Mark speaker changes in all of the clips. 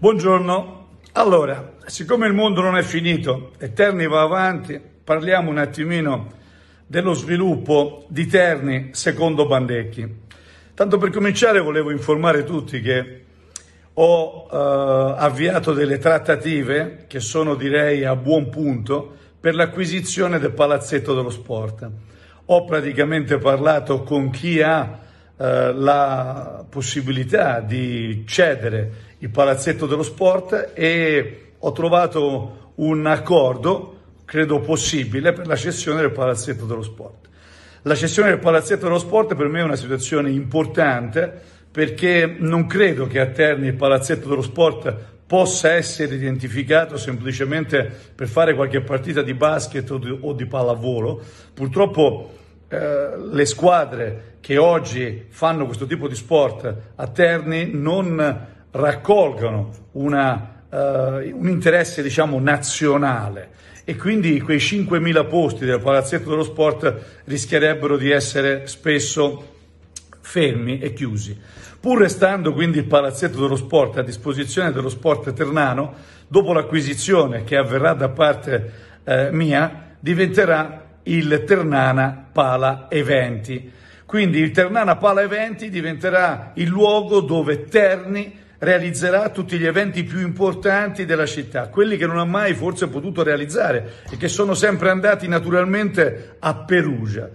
Speaker 1: Buongiorno. Allora, siccome il mondo non è finito e Terni va avanti, parliamo un attimino dello sviluppo di Terni secondo Bandecchi. Tanto per cominciare volevo informare tutti che ho eh, avviato delle trattative che sono direi a buon punto per l'acquisizione del palazzetto dello sport. Ho praticamente parlato con chi ha eh, la possibilità di cedere il palazzetto dello sport e ho trovato un accordo, credo possibile, per la cessione del palazzetto dello sport. La cessione del palazzetto dello sport per me è una situazione importante perché non credo che a Terni il palazzetto dello sport possa essere identificato semplicemente per fare qualche partita di basket o di, o di pallavolo. Purtroppo eh, le squadre che oggi fanno questo tipo di sport a Terni non raccolgano una, eh, un interesse diciamo, nazionale e quindi quei 5.000 posti del palazzetto dello sport rischierebbero di essere spesso fermi e chiusi. Pur restando quindi il palazzetto dello sport a disposizione dello sport ternano, dopo l'acquisizione che avverrà da parte eh, mia, diventerà il Ternana Pala Eventi. Quindi il Ternana Pala Eventi diventerà il luogo dove Terni realizzerà tutti gli eventi più importanti della città, quelli che non ha mai forse potuto realizzare e che sono sempre andati naturalmente a Perugia.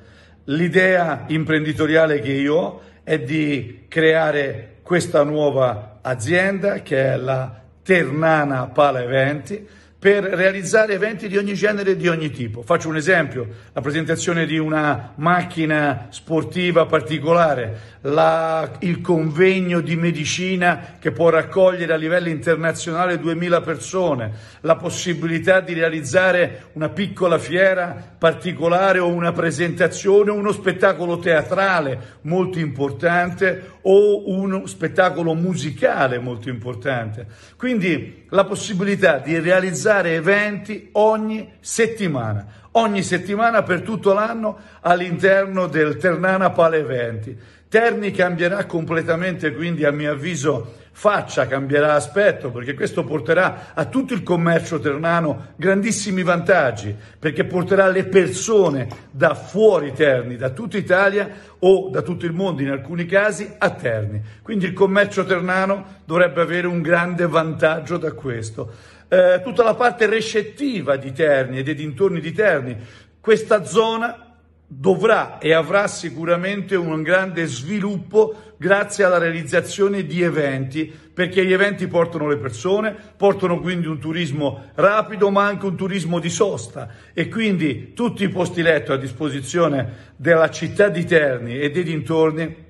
Speaker 1: L'idea imprenditoriale che io ho è di creare questa nuova azienda che è la Ternana Pala Eventi per realizzare eventi di ogni genere e di ogni tipo. Faccio un esempio, la presentazione di una macchina sportiva particolare, la, il convegno di medicina che può raccogliere a livello internazionale 2000 persone, la possibilità di realizzare una piccola fiera particolare o una presentazione, uno spettacolo teatrale molto importante o uno spettacolo musicale molto importante. Quindi la possibilità di realizzare eventi ogni settimana, ogni settimana per tutto l'anno all'interno del Ternana Pale Eventi. Terni cambierà completamente quindi a mio avviso faccia cambierà aspetto perché questo porterà a tutto il commercio ternano grandissimi vantaggi perché porterà le persone da fuori Terni, da tutta Italia o da tutto il mondo in alcuni casi a Terni. Quindi il commercio ternano dovrebbe avere un grande vantaggio da questo. Eh, tutta la parte recettiva di Terni e dei dintorni di Terni, questa zona dovrà e avrà sicuramente un grande sviluppo grazie alla realizzazione di eventi, perché gli eventi portano le persone, portano quindi un turismo rapido, ma anche un turismo di sosta e quindi tutti i posti letto a disposizione della città di Terni e dei dintorni,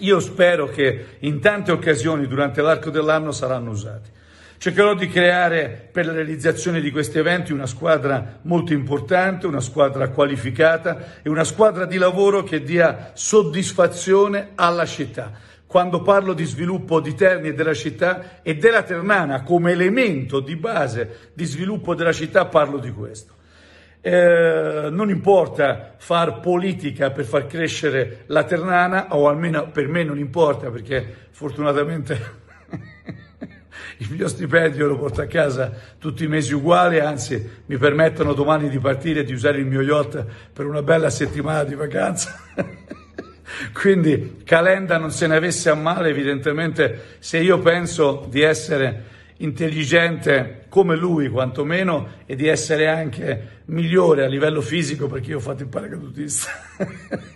Speaker 1: io spero che in tante occasioni durante l'arco dell'anno saranno usati. Cercherò di creare per la realizzazione di questi eventi una squadra molto importante, una squadra qualificata e una squadra di lavoro che dia soddisfazione alla città. Quando parlo di sviluppo di Terni e della città e della Ternana come elemento di base di sviluppo della città parlo di questo. Eh, non importa far politica per far crescere la Ternana, o almeno per me non importa perché fortunatamente il mio stipendio lo porto a casa tutti i mesi uguali, anzi mi permettono domani di partire e di usare il mio yacht per una bella settimana di vacanza. Quindi Calenda non se ne avesse a male, evidentemente se io penso di essere intelligente come lui quantomeno e di essere anche migliore a livello fisico perché io ho fatto il paracadutista.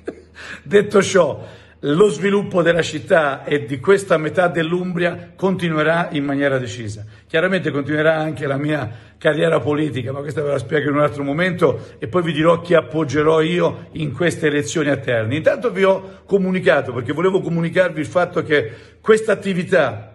Speaker 1: Detto ciò, lo sviluppo della città e di questa metà dell'Umbria continuerà in maniera decisa. Chiaramente continuerà anche la mia carriera politica, ma questa ve la spiego in un altro momento e poi vi dirò chi appoggerò io in queste elezioni a Terni. Intanto vi ho comunicato, perché volevo comunicarvi il fatto che questa attività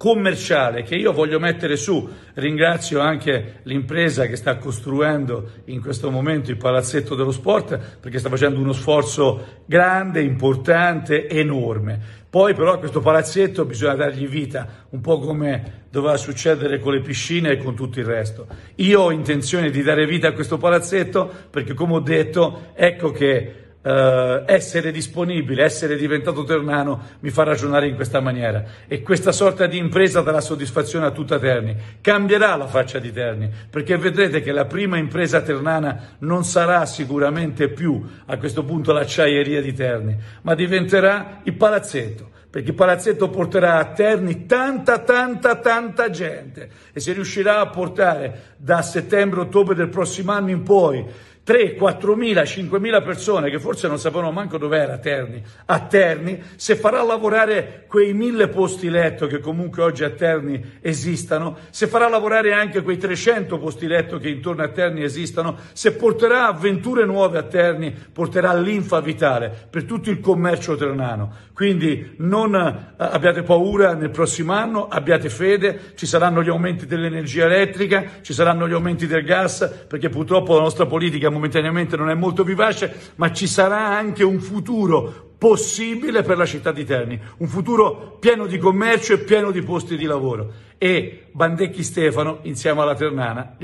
Speaker 1: commerciale che io voglio mettere su. Ringrazio anche l'impresa che sta costruendo in questo momento il palazzetto dello sport perché sta facendo uno sforzo grande, importante, enorme. Poi però a questo palazzetto bisogna dargli vita, un po' come doveva succedere con le piscine e con tutto il resto. Io ho intenzione di dare vita a questo palazzetto perché come ho detto, ecco che Uh, essere disponibile, essere diventato ternano mi fa ragionare in questa maniera e questa sorta di impresa darà soddisfazione a tutta Terni, cambierà la faccia di Terni perché vedrete che la prima impresa ternana non sarà sicuramente più a questo punto l'acciaieria di Terni, ma diventerà il palazzetto perché il palazzetto porterà a Terni tanta, tanta, tanta gente e se riuscirà a portare da settembre-ottobre del prossimo anno in poi 3, 4 mila, 5 mila persone che forse non sapevano manco dov'era Terni, a Terni, se farà lavorare quei mille posti letto che comunque oggi a Terni esistano, se farà lavorare anche quei 300 posti letto che intorno a Terni esistono, se porterà avventure nuove a Terni, porterà l'infa vitale per tutto il commercio terrano. Quindi non eh, abbiate paura nel prossimo anno, abbiate fede, ci saranno gli aumenti dell'energia elettrica, ci saranno gli aumenti del gas, perché purtroppo la nostra politica momentaneamente non è molto vivace, ma ci sarà anche un futuro possibile per la città di Terni, un futuro pieno di commercio e pieno di posti di lavoro. E Bandecchi Stefano, insieme alla Ternana,